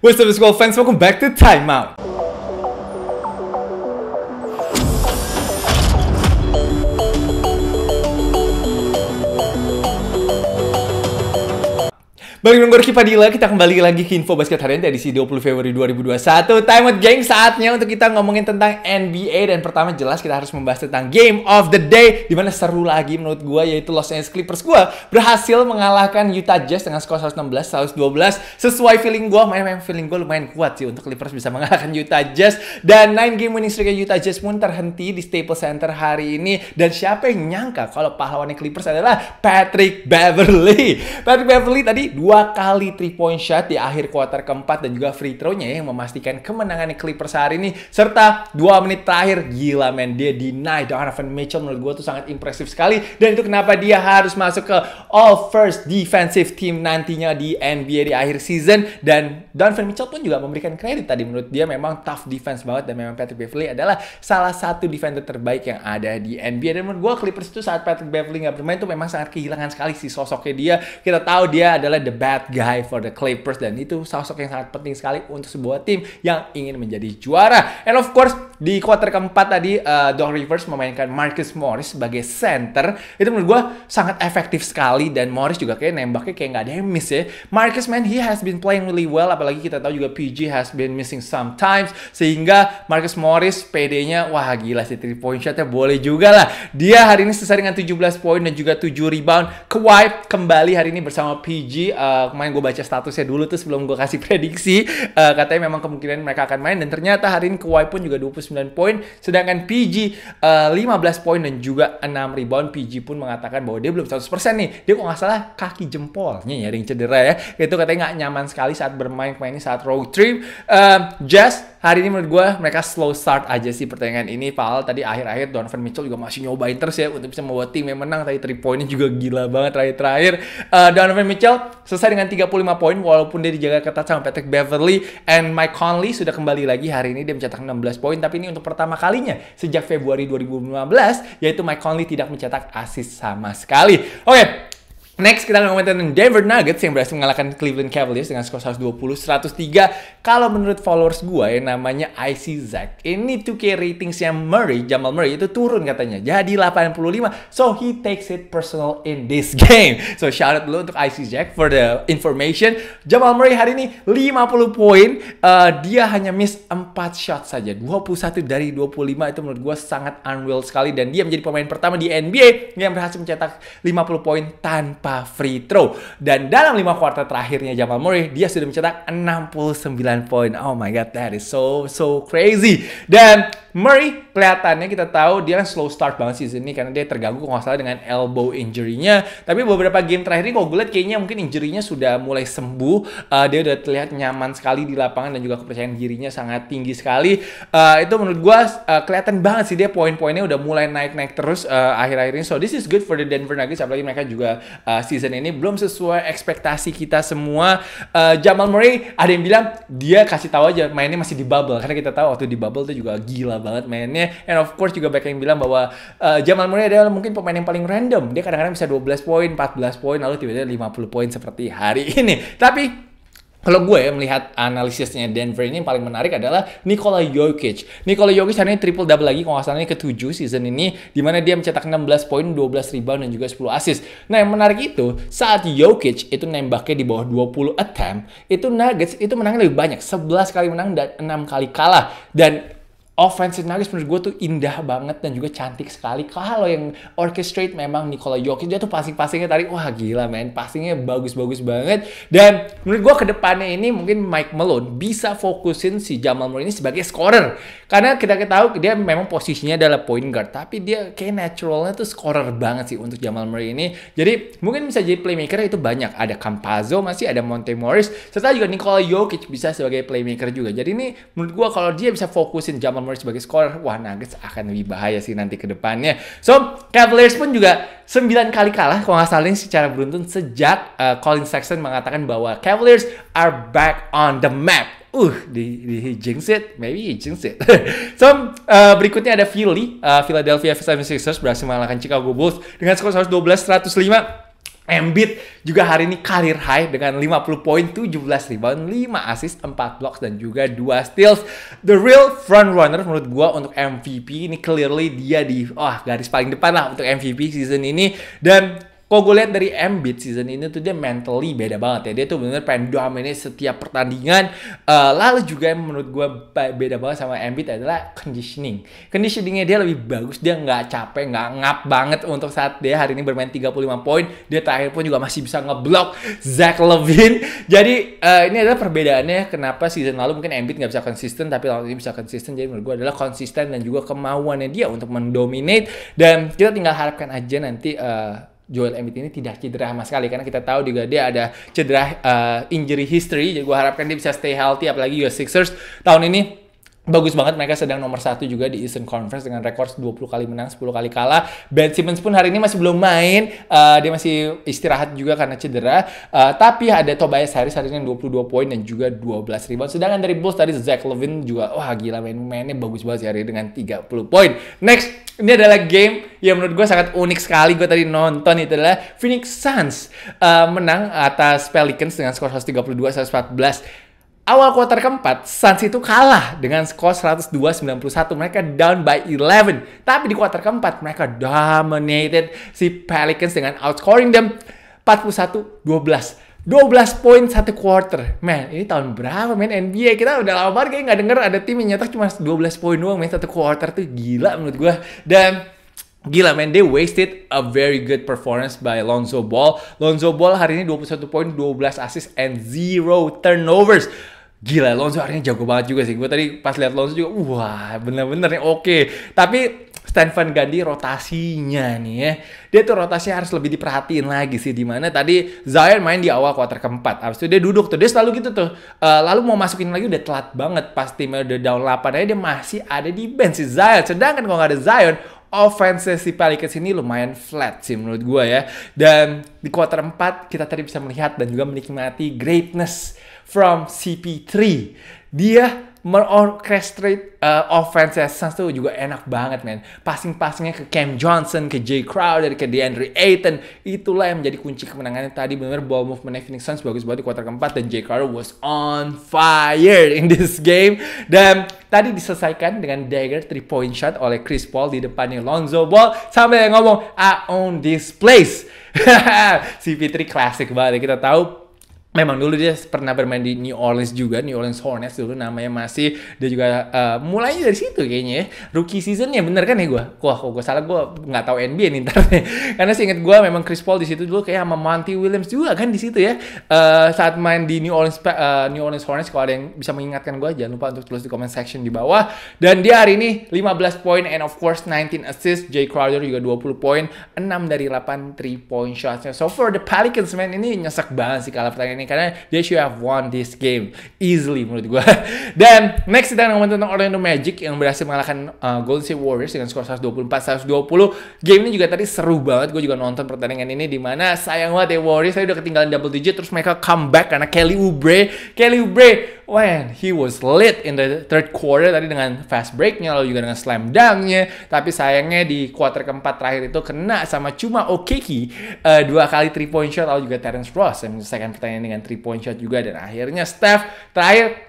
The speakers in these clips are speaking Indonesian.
What's up, it's Golf Welcome back to Timeout. Balik dengan Gorky Padilla, kita kembali lagi ke info basket harian di edisi 20 Februari 2021. Time out geng, saatnya untuk kita ngomongin tentang NBA dan pertama jelas kita harus membahas tentang Game of the Day dimana seru lagi menurut gue yaitu Los Angeles Clippers gue berhasil mengalahkan Utah Jazz dengan skor 116-112 sesuai feeling gue, main-main feeling gue lumayan kuat sih untuk Clippers bisa mengalahkan Utah Jazz dan 9 game winning streak Utah Jazz pun terhenti di Staples Center hari ini dan siapa yang nyangka kalau pahlawannya Clippers adalah Patrick Beverly. Patrick Beverly tadi dua kali three point shot di akhir kuarter keempat dan juga free throw-nya ya yang memastikan kemenangan Clippers hari ini serta dua menit terakhir gila men dia deny Donovan Mitchell menurut gue tuh sangat impresif sekali dan itu kenapa dia harus masuk ke all first defensive team nantinya di NBA di akhir season dan Donovan Mitchell pun juga memberikan kredit tadi menurut dia memang tough defense banget dan memang Patrick Beverly adalah salah satu defender terbaik yang ada di NBA dan menurut gue Clippers itu saat Patrick Beverly nggak bermain tuh memang sangat kehilangan sekali si sosoknya dia kita tahu dia adalah the bad guy for the Clippers dan itu sosok yang sangat penting sekali untuk sebuah tim yang ingin menjadi juara. And of course di quarter keempat tadi uh, Doc Rivers memainkan Marcus Morris sebagai center itu menurut gue sangat efektif sekali dan Morris juga kayak nembaknya kayak nggak ada yang miss ya. Marcus man he has been playing really well apalagi kita tahu juga PG has been missing sometimes sehingga Marcus Morris PD-nya wah gila sih 3 point shotnya boleh juga lah. Dia hari ini selesai dengan 17 poin dan juga 7 rebound. Kawhi kembali hari ini bersama PG uh, Eh, kemarin gue baca statusnya dulu tuh sebelum gue kasih prediksi uh, katanya memang kemungkinan mereka akan main dan ternyata hari ini Kawhi pun juga 29 poin sedangkan PG uh, 15 poin dan juga 6 rebound PG pun mengatakan bahwa dia belum 100% nih dia kok gak salah kaki jempolnya ya yang cedera ya itu katanya gak nyaman sekali saat bermain kemarin saat road trip uh, Jazz hari ini menurut gue mereka slow start aja sih pertandingan ini. Padahal tadi akhir-akhir Donovan Mitchell juga masih nyobain terus ya untuk bisa membuat tim yang menang. Tadi 3 poinnya juga gila banget terakhir-terakhir. Uh, Donovan Mitchell selesai dengan 35 poin walaupun dia dijaga ketat sama Patrick Beverly and Mike Conley sudah kembali lagi hari ini dia mencetak 16 poin tapi ini untuk pertama kalinya sejak Februari 2015 yaitu Mike Conley tidak mencetak asis sama sekali. Oke, okay, Next kita akan tentang Denver Nuggets yang berhasil mengalahkan Cleveland Cavaliers dengan skor 120-103. Kalau menurut followers gue yang namanya IC Zack, ini 2K ratingsnya Murray, Jamal Murray itu turun katanya. Jadi 85. So he takes it personal in this game. So shout out dulu untuk IC Zack for the information. Jamal Murray hari ini 50 poin. Uh, dia hanya miss 4 shot saja. 21 dari 25 itu menurut gue sangat unreal sekali. Dan dia menjadi pemain pertama di NBA yang berhasil mencetak 50 poin tanpa tanpa free throw. Dan dalam lima kuartal terakhirnya Jamal Murray, dia sudah mencetak 69 poin. Oh my god, that is so so crazy. Dan Murray kelihatannya kita tahu dia kan slow start banget sih ini karena dia terganggu kalau nggak salah dengan elbow injury-nya. Tapi beberapa game terakhir ini kalau gue lihat kayaknya mungkin injury-nya sudah mulai sembuh. Uh, dia udah terlihat nyaman sekali di lapangan dan juga kepercayaan dirinya sangat tinggi sekali. Uh, itu menurut gue uh, kelihatan banget sih dia poin-poinnya udah mulai naik-naik terus akhir uh, akhir-akhir ini. So this is good for the Denver Nuggets apalagi mereka juga uh, Uh, season ini belum sesuai ekspektasi kita semua. Uh, Jamal Murray ada yang bilang dia kasih tahu aja mainnya masih di bubble karena kita tahu waktu di bubble itu juga gila banget mainnya. And of course juga banyak yang bilang bahwa uh, Jamal Murray adalah mungkin pemain yang paling random. Dia kadang-kadang bisa 12 poin, 14 poin lalu tiba-tiba 50 poin seperti hari ini. Tapi kalau gue melihat analisisnya Denver ini yang paling menarik adalah Nikola Jokic. Nikola Jokic hari ini triple double lagi kalau salah ini ke-7 season ini di mana dia mencetak 16 poin, 12 rebound dan juga 10 assist. Nah, yang menarik itu saat Jokic itu nembaknya di bawah 20 attempt, itu Nuggets itu menang lebih banyak, 11 kali menang dan 6 kali kalah. Dan offensive Nuggets menurut gue tuh indah banget dan juga cantik sekali. Kalau yang orchestrate memang Nikola Jokic dia tuh passing-passingnya tadi wah gila men, passingnya bagus-bagus banget. Dan menurut gue kedepannya ini mungkin Mike Malone bisa fokusin si Jamal Murray ini sebagai scorer. Karena kita tahu dia memang posisinya adalah point guard, tapi dia kayak naturalnya tuh scorer banget sih untuk Jamal Murray ini. Jadi mungkin bisa jadi playmaker itu banyak. Ada Campazzo masih ada Monte Morris serta juga Nikola Jokic bisa sebagai playmaker juga. Jadi ini menurut gue kalau dia bisa fokusin Jamal Murray sebagai scorer, wah Nuggets akan lebih bahaya sih nanti ke depannya. So, Cavaliers pun juga 9 kali kalah kalau nggak salah secara beruntun sejak uh, Colin Sexton mengatakan bahwa Cavaliers are back on the map uh, di, di jinx it, maybe he jinx it. so, uh, berikutnya ada Philly, uh, Philadelphia 76ers berhasil mengalahkan Chicago Bulls dengan skor 112-105. Embiid juga hari ini karir high dengan 50 poin, 17 rebound, 5 assist, 4 blocks dan juga 2 steals. The real front runner menurut gue untuk MVP ini clearly dia di oh, garis paling depan lah untuk MVP season ini dan kalau gue lihat dari Embiid season ini tuh dia mentally beda banget ya. Dia tuh bener pengen dominate setiap pertandingan. Uh, lalu juga yang menurut gue beda banget sama Embiid adalah conditioning. Conditioningnya dia lebih bagus. Dia nggak capek, nggak ngap banget untuk saat dia hari ini bermain 35 poin. Dia terakhir pun juga masih bisa ngeblok Zach Levine. Jadi uh, ini adalah perbedaannya kenapa season lalu mungkin Embiid nggak bisa konsisten tapi lalu ini bisa konsisten. Jadi menurut gue adalah konsisten dan juga kemauannya dia untuk mendominate. Dan kita tinggal harapkan aja nanti uh, Joel Embiid ini tidak cedera sama sekali karena kita tahu juga dia ada cedera uh, injury history jadi gue harapkan dia bisa stay healthy apalagi US Sixers tahun ini bagus banget mereka sedang nomor satu juga di Eastern Conference dengan rekor 20 kali menang 10 kali kalah Ben Simmons pun hari ini masih belum main uh, dia masih istirahat juga karena cedera uh, tapi ada Tobias Harris hari ini 22 poin dan juga 12 rebound sedangkan dari Bulls tadi Zach Levine juga wah gila main mainnya bagus banget sih hari ini dengan 30 poin next ini adalah game yang menurut gue sangat unik sekali gue tadi nonton itu adalah Phoenix Suns uh, menang atas Pelicans dengan skor 132 114 awal kuarter keempat, Suns itu kalah dengan skor 102 Mereka down by 11. Tapi di kuarter keempat, mereka dominated si Pelicans dengan outscoring them 41-12. 12 poin satu quarter. Man, ini tahun berapa men NBA? Kita udah lama banget kayaknya gak denger ada tim yang nyetak cuma 12 poin doang men satu quarter tuh gila menurut gue. Dan Gila man, they wasted a very good performance by Lonzo Ball. Lonzo Ball hari ini 21 poin, 12 assist, and 0 turnovers. Gila, Lonzo akhirnya jago banget juga sih. Gue tadi pas lihat Lonzo juga, wah bener-bener nih oke. Okay. Tapi Stan Van Gundy rotasinya nih ya. Dia tuh rotasinya harus lebih diperhatiin lagi sih. Dimana tadi Zion main di awal kuarter keempat. Abis itu dia duduk tuh. Dia selalu gitu tuh. Uh, lalu mau masukin lagi udah telat banget. Pas timnya udah down 8 aja dia masih ada di bench si Zion. Sedangkan kalau nggak ada Zion, offense si Pelicans ini lumayan flat sih menurut gue ya. Dan di kuarter 4 kita tadi bisa melihat dan juga menikmati greatness from CP3. Dia merorchestrate uh, offense Suns tuh juga enak banget men. Passing-passingnya ke Cam Johnson, ke Jay Crowder, ke DeAndre Ayton. Itulah yang menjadi kunci kemenangannya tadi. bener benar ball movement Phoenix Suns bagus banget di kuarter keempat. Dan Jay Crowder was on fire in this game. Dan tadi diselesaikan dengan dagger 3 point shot oleh Chris Paul di depannya Lonzo Ball. Sampai ngomong, I own this place. CP3 klasik banget. Kita tahu Memang dulu dia pernah bermain di New Orleans juga, New Orleans Hornets dulu namanya masih. Dia juga uh, mulainya dari situ kayaknya ya. Rookie seasonnya bener kan ya gue? Wah kok gue salah gue nggak tahu NBA nih ntar nih. Karena inget gue memang Chris Paul di situ dulu kayak sama Monty Williams juga kan di situ ya. Uh, saat main di New Orleans uh, New Orleans Hornets kalau ada yang bisa mengingatkan gue jangan lupa untuk tulis di comment section di bawah. Dan dia hari ini 15 poin and of course 19 assist. Jay Crowder juga 20 poin, 6 dari 8 3 point shotsnya. So for the Pelicans man ini nyesek banget sih kalau pertanyaan ini karena they should have won this game easily menurut gue. Dan next kita ngomong tentang Orlando Magic yang berhasil mengalahkan uh, Golden State Warriors dengan skor 124-120. Game ini juga tadi seru banget. Gue juga nonton pertandingan ini di mana sayang banget ya Warriors saya udah ketinggalan double digit terus mereka comeback karena Kelly Oubre. Kelly Oubre when he was lit in the third quarter tadi dengan fast breaknya lalu juga dengan slam dunknya tapi sayangnya di quarter keempat terakhir itu kena sama cuma Okiki uh, dua kali three point shot lalu juga Terence Ross yang menyelesaikan pertanyaan dengan three point shot juga dan akhirnya Steph terakhir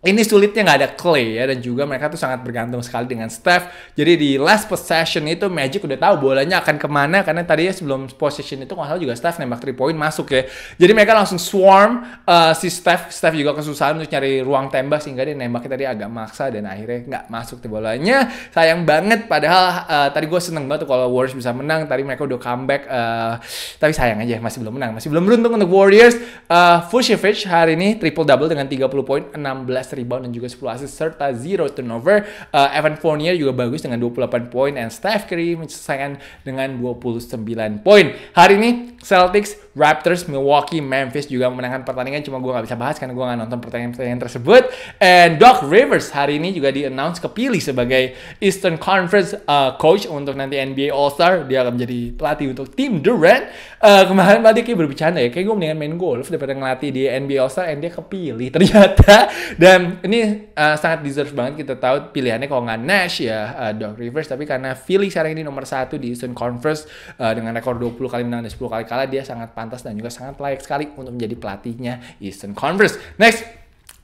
ini sulitnya nggak ada Clay ya dan juga mereka tuh sangat bergantung sekali dengan Steph. Jadi di last possession itu Magic udah tahu bolanya akan kemana karena tadi sebelum possession itu kalau juga Steph nembak 3 point masuk ya. Jadi mereka langsung swarm uh, si Steph. Steph juga kesusahan untuk nyari ruang tembak sehingga dia nembaknya tadi agak maksa dan akhirnya nggak masuk tuh bolanya. Sayang banget padahal uh, tadi gue seneng banget kalau Warriors bisa menang. Tadi mereka udah comeback uh, tapi sayang aja masih belum menang. Masih belum beruntung untuk Warriors. Uh, Fushifish hari ini triple double dengan 30 poin 16 rebound dan juga 10 assist serta 0 turnover. Uh, Evan Fournier juga bagus dengan 28 poin dan Steph Curry menyelesaikan dengan 29 poin. Hari ini Celtics Raptors, Milwaukee, Memphis juga memenangkan pertandingan. Cuma gue gak bisa bahas karena gue gak nonton pertandingan-pertandingan tersebut. And Doc Rivers hari ini juga di-announce kepilih sebagai Eastern Conference uh, Coach untuk nanti NBA All-Star. Dia akan menjadi pelatih untuk tim Durant. Uh, kemarin tadi kayak berbicara ya, kayak gue mendingan main golf daripada ngelatih di NBA All-Star. And dia kepilih ternyata. Dan ini uh, sangat deserve banget kita tahu pilihannya kalau nggak Nash ya uh, Doc Rivers. Tapi karena Philly sekarang ini nomor satu di Eastern Conference uh, dengan rekor 20 kali menang dan 10 kali kalah, dia sangat pantas pantas dan juga sangat layak sekali untuk menjadi pelatihnya Eastern Conference. Next,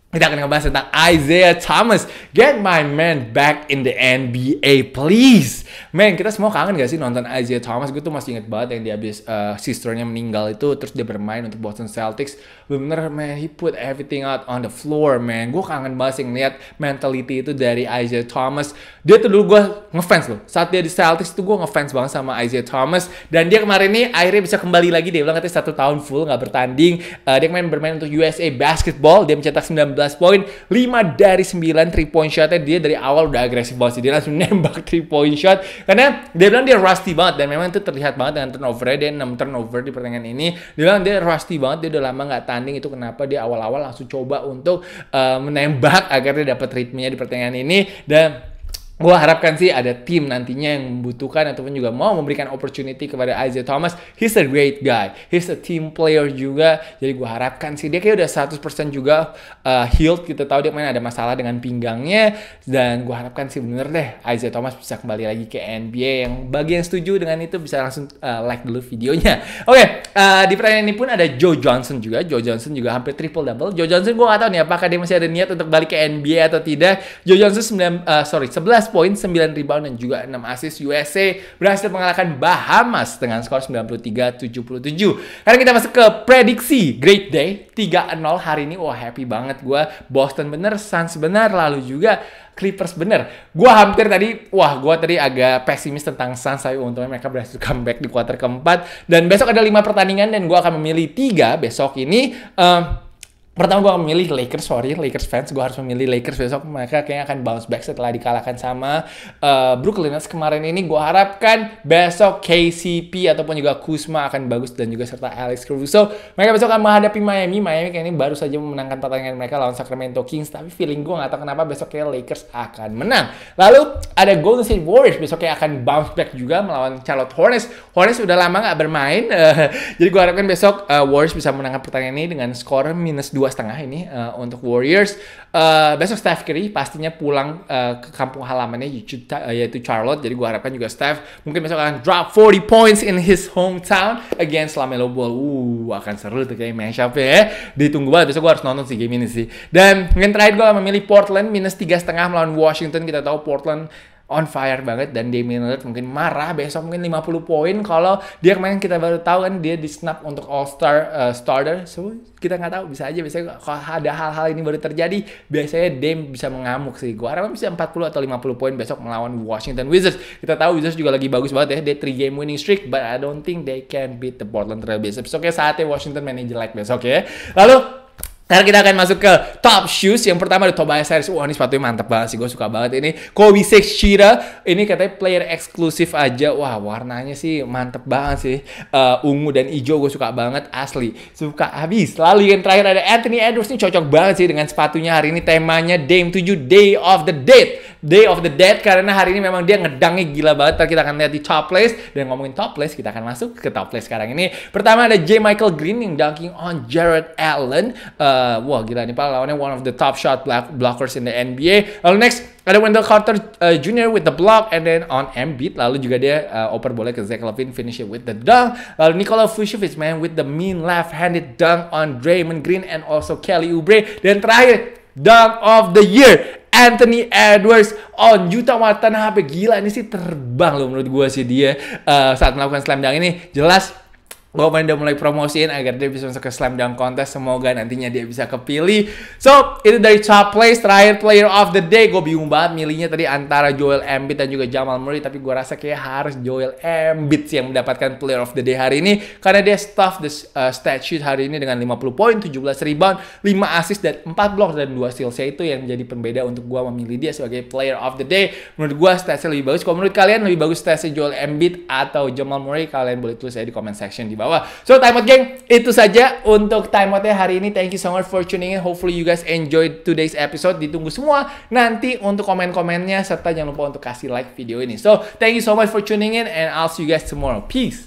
kita akan ngebahas tentang Isaiah Thomas. Get my man back in the NBA, please. Man, kita semua kangen gak sih nonton Isaiah Thomas? Gue tuh masih inget banget yang dia habis uh, sisternya meninggal itu, terus dia bermain untuk Boston Celtics. Bener, man, he put everything out on the floor, man. Gue kangen banget sih ngeliat mentality itu dari Isaiah Thomas. Dia tuh dulu gue ngefans loh. Saat dia di Celtics tuh gue ngefans banget sama Isaiah Thomas. Dan dia kemarin nih akhirnya bisa kembali lagi. Dia bilang katanya satu tahun full gak bertanding. Uh, dia main bermain untuk USA Basketball. Dia mencetak 19 poin, 5 dari 9 3 point shotnya dia dari awal udah agresif banget sih. Dia langsung nembak 3 point shot karena dia bilang dia rusty banget dan memang itu terlihat banget dengan turnovernya dia 6 turnover di pertandingan ini. Dia bilang dia rusty banget, dia udah lama nggak tanding itu kenapa dia awal-awal langsung coba untuk uh, menembak agar dia dapat ritmenya di pertandingan ini dan gue harapkan sih ada tim nantinya yang membutuhkan ataupun juga mau memberikan opportunity kepada Isaiah Thomas. He's a great guy. He's a team player juga. Jadi gue harapkan sih dia kayak udah 100% juga uh, healed. Kita gitu. tahu dia main ada masalah dengan pinggangnya dan gue harapkan sih bener deh Isaiah Thomas bisa kembali lagi ke NBA. Yang bagi yang setuju dengan itu bisa langsung uh, like dulu videonya. Oke, okay, uh, di pertanyaan ini pun ada Joe Johnson juga. Joe Johnson juga hampir triple double. Joe Johnson gue gak tau nih apakah dia masih ada niat untuk balik ke NBA atau tidak. Joe Johnson 9 uh, sorry 11 poin, 9 rebound dan juga 6 assist. USA berhasil mengalahkan Bahamas dengan skor 93-77. Sekarang kita masuk ke prediksi Great Day 3-0 hari ini. Wah, happy banget gue. Boston bener, Suns bener, lalu juga Clippers bener. Gue hampir tadi, wah gue tadi agak pesimis tentang Suns, tapi untungnya mereka berhasil comeback di kuarter keempat. Dan besok ada 5 pertandingan dan gue akan memilih 3 besok ini. Uh, pertama gue memilih Lakers sorry Lakers fans gue harus memilih Lakers besok mereka kayaknya akan bounce back setelah dikalahkan sama uh, Brooklyn Nets kemarin ini gue harapkan besok KCP ataupun juga Kuzma akan bagus dan juga serta Alex Caruso mereka besok akan menghadapi Miami Miami kayaknya baru saja memenangkan pertandingan mereka lawan Sacramento Kings tapi feeling gue gak tau kenapa besok kayak Lakers akan menang lalu ada Golden State Warriors besok kayak akan bounce back juga melawan Charlotte Hornets Hornets udah lama gak bermain uh, jadi gue harapkan besok uh, Warriors bisa menangkan pertandingan ini dengan skor minus 2 dua setengah ini uh, untuk Warriors. Uh, besok Steph Curry pastinya pulang uh, ke kampung halamannya yaitu Charlotte. Jadi gue harapkan juga Steph mungkin besok akan drop 40 points in his hometown against Lamelo Ball. Uh, akan seru tuh kayak matchup ya. Ditunggu banget. Besok gue harus nonton sih game ini sih. Dan mungkin terakhir gue memilih Portland minus tiga setengah melawan Washington. Kita tahu Portland on fire banget dan Damian Lillard mungkin marah besok mungkin 50 poin kalau dia kemarin kita baru tahu kan dia di snap untuk All Star uh, eh, starter so kita nggak tahu bisa aja bisa kalau ada hal-hal ini baru terjadi biasanya Dame bisa mengamuk sih gua harap bisa 40 atau 50 poin besok melawan Washington Wizards kita tahu Wizards juga lagi bagus banget ya dia 3 game winning streak but I don't think they can beat the Portland Trail Blazers oke saatnya Washington manage jelek besok ya lalu sekarang kita akan masuk ke top shoes. Yang pertama ada Tobias Harris. Wah, ini sepatunya mantep banget sih. Gue suka banget ini. Kobe Six Shira. Ini katanya player eksklusif aja. Wah, warnanya sih mantep banget sih. Uh, ungu dan hijau gue suka banget. Asli. Suka habis. Lalu yang terakhir ada Anthony Edwards. Ini cocok banget sih dengan sepatunya hari ini. Temanya Dame 7 Day of the Dead Day of the Dead karena hari ini memang dia ngedangi gila banget. kita akan lihat di top place dan ngomongin top place kita akan masuk ke top place sekarang ini. Pertama ada J Michael Green yang dunking on Jared Allen. Uh, wah gila nih pak lawannya one of the top shot block blockers in the NBA. Lalu next ada Wendell Carter uh, Jr. with the block and then on Embiid. Lalu juga dia uh, oper boleh ke Zach Levine finish it with the dunk. Lalu Nikola Vucevic man with the mean left-handed dunk on Draymond Green and also Kelly Oubre. Dan terakhir Dunk of the Year Anthony Edwards on Juta Watanabe. Gila ini sih terbang loh menurut gue sih dia uh, saat melakukan slam dunk ini. Jelas gue main udah mulai promosiin agar dia bisa masuk ke slam dunk contest semoga nantinya dia bisa kepilih so itu dari top place terakhir player of the day gue bingung banget milihnya tadi antara Joel Embiid dan juga Jamal Murray tapi gue rasa kayak harus Joel Embiid sih yang mendapatkan player of the day hari ini karena dia stuff the uh, stat sheet hari ini dengan 50 poin 17 rebound 5 assist dan 4 block dan 2 steals itu yang menjadi pembeda untuk gue memilih dia sebagai player of the day menurut gue statsnya lebih bagus kalau menurut kalian lebih bagus statsnya Joel Embiid atau Jamal Murray kalian boleh tulis saya di comment section di bawah bawah. So time out geng, itu saja untuk time outnya hari ini. Thank you so much for tuning in. Hopefully you guys enjoyed today's episode. Ditunggu semua nanti untuk komen-komennya serta jangan lupa untuk kasih like video ini. So thank you so much for tuning in and I'll see you guys tomorrow. Peace.